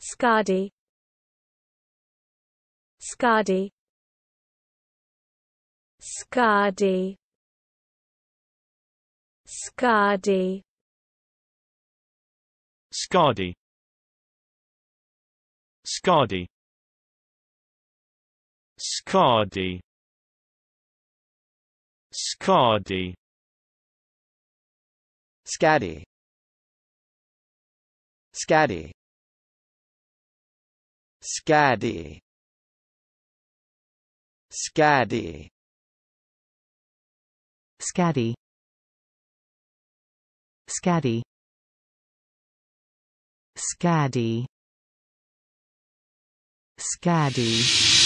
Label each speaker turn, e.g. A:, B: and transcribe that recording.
A: Skadi Skadi Skadi Skadi Skadi Skadi Skadi Skadi Skadi Skadi Scaddy. Scaddy. Scaddy. Scaddy. Scaddy.
B: Scaddy.